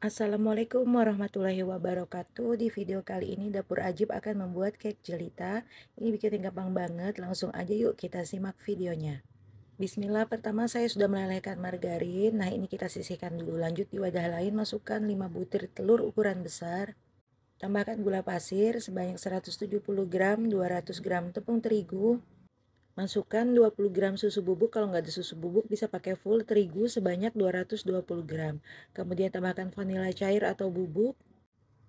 Assalamualaikum warahmatullahi wabarakatuh Di video kali ini Dapur Ajib akan membuat cake jelita Ini bikin gampang banget Langsung aja yuk kita simak videonya Bismillah pertama saya sudah melelehkan margarin Nah ini kita sisihkan dulu Lanjut di wadah lain masukkan 5 butir telur ukuran besar Tambahkan gula pasir sebanyak 170 gram 200 gram tepung terigu Masukkan 20 gram susu bubuk, kalau nggak ada susu bubuk bisa pakai full terigu sebanyak 220 gram. Kemudian tambahkan vanila cair atau bubuk,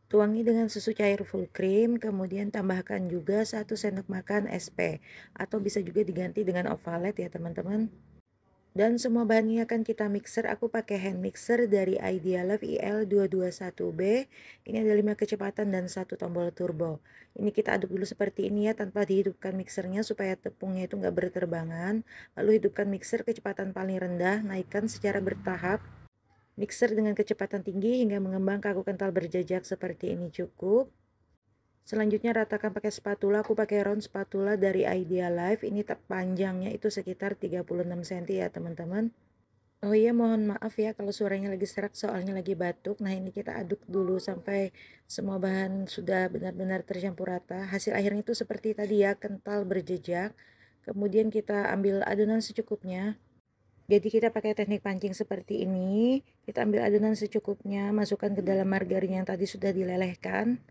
tuangi dengan susu cair full cream, kemudian tambahkan juga 1 sendok makan SP. Atau bisa juga diganti dengan ovalet ya teman-teman. Dan semua bahan ini akan kita mixer. Aku pakai hand mixer dari Idealove IL221B. Ini ada lima kecepatan dan satu tombol turbo. Ini kita aduk dulu seperti ini ya tanpa dihidupkan mixernya supaya tepungnya itu nggak berterbangan. Lalu hidupkan mixer kecepatan paling rendah, naikkan secara bertahap. Mixer dengan kecepatan tinggi hingga mengembang kaku kental berjajak seperti ini cukup. Selanjutnya ratakan pakai spatula, aku pakai round spatula dari Idea Life. Ini panjangnya itu sekitar 36 cm ya teman-teman. Oh iya mohon maaf ya kalau suaranya lagi serak soalnya lagi batuk. Nah ini kita aduk dulu sampai semua bahan sudah benar-benar tercampur rata. Hasil akhirnya itu seperti tadi ya, kental berjejak. Kemudian kita ambil adonan secukupnya. Jadi kita pakai teknik pancing seperti ini. Kita ambil adonan secukupnya, masukkan ke dalam margarin yang tadi sudah dilelehkan.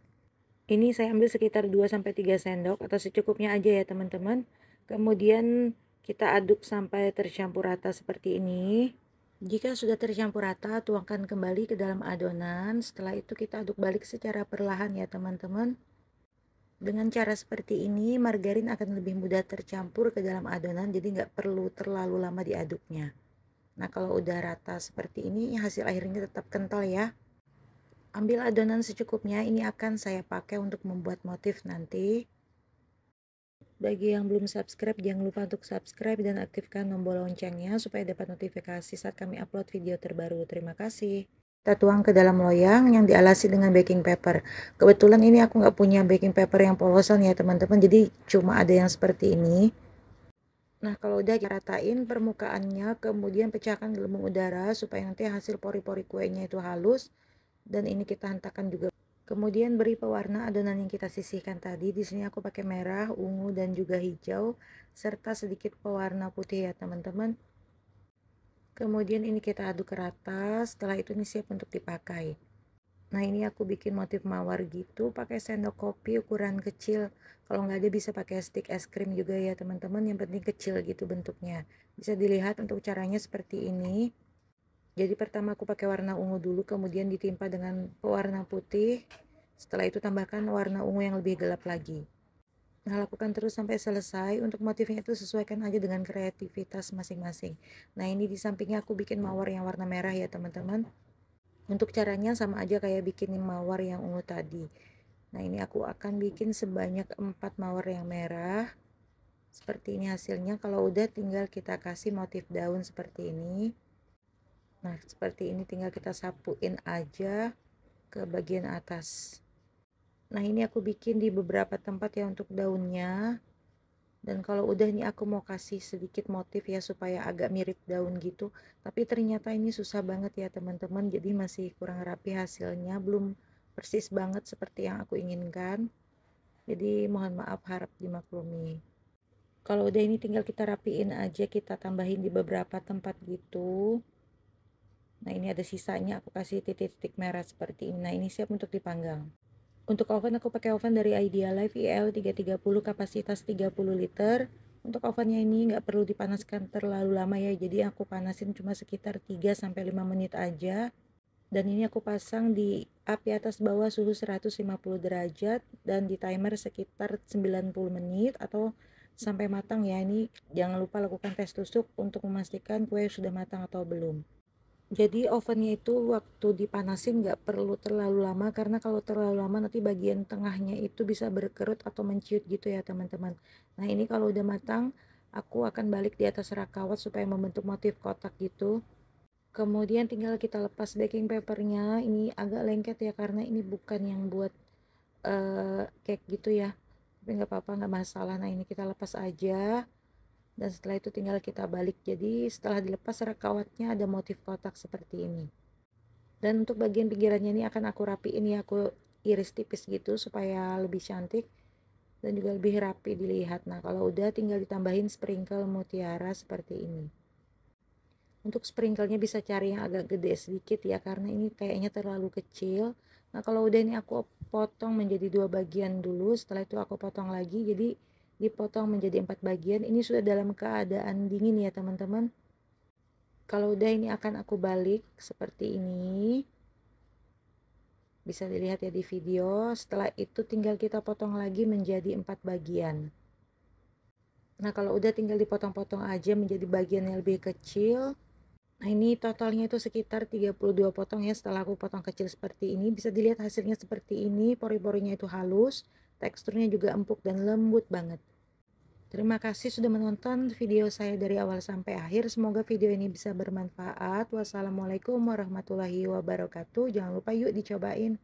Ini saya ambil sekitar 2-3 sendok atau secukupnya aja ya teman-teman. Kemudian kita aduk sampai tercampur rata seperti ini. Jika sudah tercampur rata, tuangkan kembali ke dalam adonan. Setelah itu kita aduk balik secara perlahan ya teman-teman. Dengan cara seperti ini, margarin akan lebih mudah tercampur ke dalam adonan, jadi nggak perlu terlalu lama diaduknya. Nah, kalau udah rata seperti ini, hasil akhirnya tetap kental ya. Ambil adonan secukupnya, ini akan saya pakai untuk membuat motif nanti. Bagi yang belum subscribe, jangan lupa untuk subscribe dan aktifkan tombol loncengnya supaya dapat notifikasi saat kami upload video terbaru. Terima kasih. Kita tuang ke dalam loyang yang dialasi dengan baking paper. Kebetulan ini aku nggak punya baking paper yang polosan ya teman-teman, jadi cuma ada yang seperti ini. Nah kalau udah ratain permukaannya kemudian pecahkan gelembung udara supaya nanti hasil pori-pori kuenya itu halus dan ini kita hentakan juga kemudian beri pewarna adonan yang kita sisihkan tadi di sini aku pakai merah ungu dan juga hijau serta sedikit pewarna putih ya teman-teman kemudian ini kita aduk rata setelah itu ini siap untuk dipakai nah ini aku bikin motif mawar gitu pakai sendok kopi ukuran kecil kalau nggak ada bisa pakai stick es krim juga ya teman-teman yang penting kecil gitu bentuknya bisa dilihat untuk caranya seperti ini jadi pertama aku pakai warna ungu dulu kemudian ditimpa dengan pewarna putih setelah itu tambahkan warna ungu yang lebih gelap lagi Nah, lakukan terus sampai selesai. Untuk motifnya itu sesuaikan aja dengan kreativitas masing-masing. Nah, ini di sampingnya aku bikin mawar yang warna merah ya, teman-teman. Untuk caranya sama aja kayak bikin mawar yang ungu tadi. Nah, ini aku akan bikin sebanyak 4 mawar yang merah. Seperti ini hasilnya. Kalau udah tinggal kita kasih motif daun seperti ini nah seperti ini tinggal kita sapuin aja ke bagian atas nah ini aku bikin di beberapa tempat ya untuk daunnya dan kalau udah ini aku mau kasih sedikit motif ya supaya agak mirip daun gitu tapi ternyata ini susah banget ya teman-teman jadi masih kurang rapi hasilnya belum persis banget seperti yang aku inginkan jadi mohon maaf harap dimaklumi kalau udah ini tinggal kita rapiin aja kita tambahin di beberapa tempat gitu Nah ini ada sisanya aku kasih titik-titik merah seperti ini. Nah ini siap untuk dipanggang. Untuk oven aku pakai oven dari Idea Life IL 330 kapasitas 30 liter. Untuk ovennya ini nggak perlu dipanaskan terlalu lama ya. Jadi aku panasin cuma sekitar 3 sampai 5 menit aja. Dan ini aku pasang di api atas bawah suhu 150 derajat dan di timer sekitar 90 menit atau sampai matang ya. Ini jangan lupa lakukan tes tusuk untuk memastikan kue sudah matang atau belum jadi ovennya itu waktu dipanasin nggak perlu terlalu lama karena kalau terlalu lama nanti bagian tengahnya itu bisa berkerut atau menciut gitu ya teman-teman nah ini kalau udah matang aku akan balik di atas rak kawat supaya membentuk motif kotak gitu kemudian tinggal kita lepas baking papernya ini agak lengket ya karena ini bukan yang buat uh, cake gitu ya tapi nggak apa-apa nggak masalah nah ini kita lepas aja dan setelah itu tinggal kita balik jadi setelah dilepas kawatnya ada motif kotak seperti ini dan untuk bagian pinggirannya ini akan aku rapiin ya aku iris tipis gitu supaya lebih cantik dan juga lebih rapi dilihat nah kalau udah tinggal ditambahin sprinkle mutiara seperti ini untuk sprinklenya bisa cari yang agak gede sedikit ya karena ini kayaknya terlalu kecil nah kalau udah ini aku potong menjadi dua bagian dulu setelah itu aku potong lagi jadi dipotong menjadi empat bagian ini sudah dalam keadaan dingin ya teman-teman kalau udah ini akan aku balik seperti ini bisa dilihat ya di video setelah itu tinggal kita potong lagi menjadi empat bagian nah kalau udah tinggal dipotong-potong aja menjadi bagian yang lebih kecil nah ini totalnya itu sekitar 32 potong ya setelah aku potong kecil seperti ini bisa dilihat hasilnya seperti ini pori-porinya itu halus Teksturnya juga empuk dan lembut banget. Terima kasih sudah menonton video saya dari awal sampai akhir. Semoga video ini bisa bermanfaat. Wassalamualaikum warahmatullahi wabarakatuh. Jangan lupa yuk dicobain.